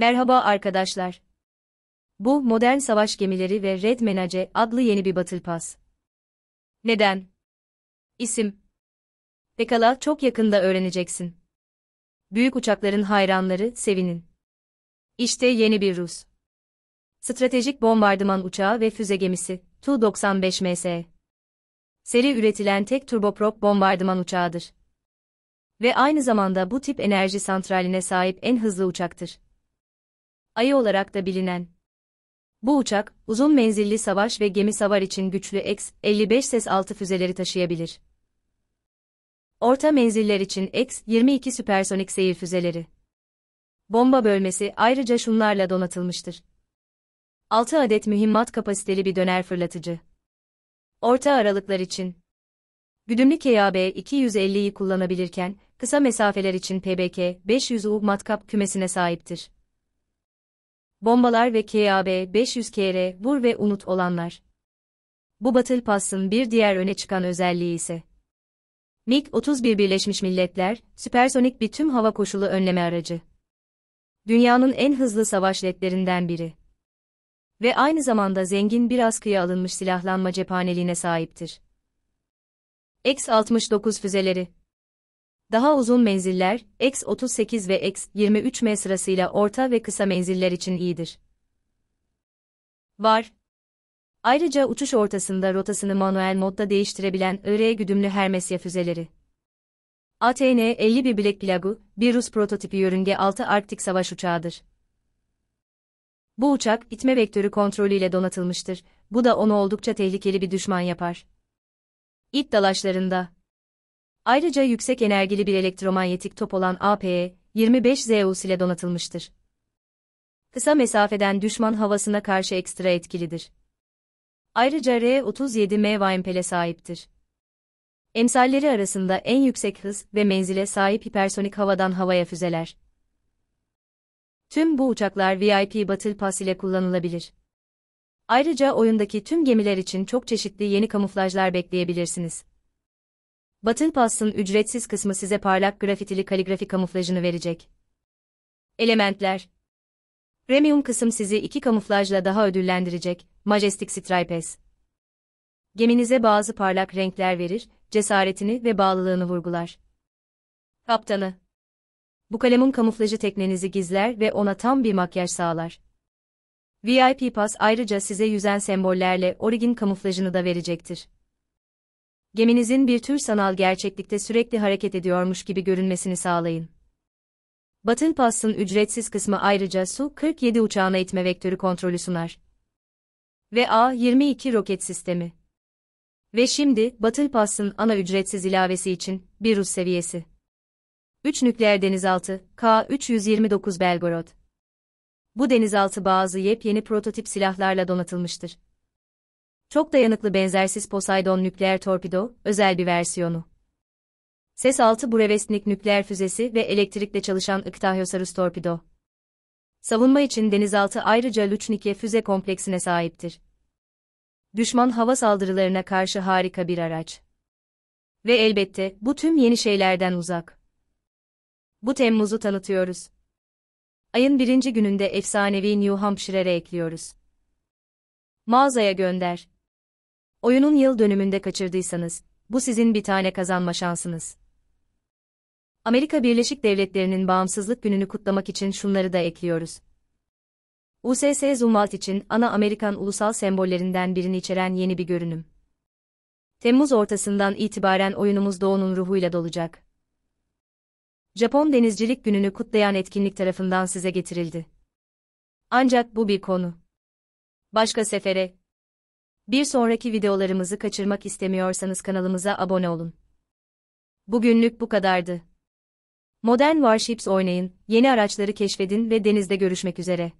Merhaba arkadaşlar. Bu modern savaş gemileri ve Red Menace adlı yeni bir Battle Pass. Neden? İsim. Pekala çok yakında öğreneceksin. Büyük uçakların hayranları sevinin. İşte yeni bir Rus. Stratejik bombardıman uçağı ve füze gemisi Tu-95MS. Seri üretilen tek turboprop bombardıman uçağıdır. Ve aynı zamanda bu tip enerji santraline sahip en hızlı uçaktır ayı olarak da bilinen. Bu uçak, uzun menzilli savaş ve gemi savar için güçlü X-55 ses altı füzeleri taşıyabilir. Orta menziller için X-22 süpersonik seyir füzeleri. Bomba bölmesi ayrıca şunlarla donatılmıştır. 6 adet mühimmat kapasiteli bir döner fırlatıcı. Orta aralıklar için. Güdümlü KAB-250'yi kullanabilirken, kısa mesafeler için PBK-500 U matkap kümesine sahiptir bombalar ve KAB 500 kere vur ve unut olanlar. Bu batıl Pass'ın bir diğer öne çıkan özelliği ise MiG-31 Birleşmiş Milletler, süpersonik bir tüm hava koşulu önleme aracı. Dünyanın en hızlı savaş letlerinden biri. Ve aynı zamanda zengin bir askıya alınmış silahlanma cephaneliğine sahiptir. X-69 füzeleri daha uzun menziller X38 ve X23M sırasıyla orta ve kısa menziller için iyidir. Var. Ayrıca uçuş ortasında rotasını manuel modda değiştirebilen IR güdümlü Hermes ya füzeleri. ATN-51 Black Plague, bir Rus prototipi yörünge 6 Arktik savaş uçağıdır. Bu uçak itme vektörü kontrolüyle donatılmıştır. Bu da onu oldukça tehlikeli bir düşman yapar. İt dalaşlarında Ayrıca yüksek enerjili bir elektromanyetik top olan APE, 25 Zeus ile donatılmıştır. Kısa mesafeden düşman havasına karşı ekstra etkilidir. Ayrıca R-37M Vaimpel'e sahiptir. Emsalleri arasında en yüksek hız ve menzile sahip hipersonik havadan havaya füzeler. Tüm bu uçaklar VIP Battle Pass ile kullanılabilir. Ayrıca oyundaki tüm gemiler için çok çeşitli yeni kamuflajlar bekleyebilirsiniz. Batın Pass'ın ücretsiz kısmı size parlak grafitili kaligrafi kamuflajını verecek. Elementler Premium kısım sizi iki kamuflajla daha ödüllendirecek, Majestic Stripes. Geminize bazı parlak renkler verir, cesaretini ve bağlılığını vurgular. Kaptanı Bu kalemun kamuflajı teknenizi gizler ve ona tam bir makyaj sağlar. VIP Pass ayrıca size yüzen sembollerle origin kamuflajını da verecektir geminizin bir tür sanal gerçeklikte sürekli hareket ediyormuş gibi görünmesini sağlayın. Battle Pass'ın ücretsiz kısmı ayrıca Su-47 uçağına itme vektörü kontrolü sunar. Ve A-22 roket sistemi. Ve şimdi Battle Pass'ın ana ücretsiz ilavesi için bir Rus seviyesi. 3 nükleer denizaltı K-329 Belgorod. Bu denizaltı bazı yepyeni prototip silahlarla donatılmıştır. Çok dayanıklı benzersiz Poseidon nükleer torpido, özel bir versiyonu. Ses 6 Burevestnik nükleer füzesi ve elektrikle çalışan Ikhtahyosaurus torpido. Savunma için denizaltı ayrıca Lüçnike füze kompleksine sahiptir. Düşman hava saldırılarına karşı harika bir araç. Ve elbette bu tüm yeni şeylerden uzak. Bu Temmuz'u tanıtıyoruz. Ayın birinci gününde efsanevi New Hampshire'e ekliyoruz. Mağazaya gönder. Oyunun yıl dönümünde kaçırdıysanız, bu sizin bir tane kazanma şansınız. Amerika Birleşik Devletleri'nin bağımsızlık gününü kutlamak için şunları da ekliyoruz. USS Zumwalt için ana Amerikan ulusal sembollerinden birini içeren yeni bir görünüm. Temmuz ortasından itibaren oyunumuz doğunun ruhuyla dolacak. Japon Denizcilik Günü'nü kutlayan etkinlik tarafından size getirildi. Ancak bu bir konu. Başka sefere, bir sonraki videolarımızı kaçırmak istemiyorsanız kanalımıza abone olun. Bugünlük bu kadardı. Modern Warships oynayın, yeni araçları keşfedin ve denizde görüşmek üzere.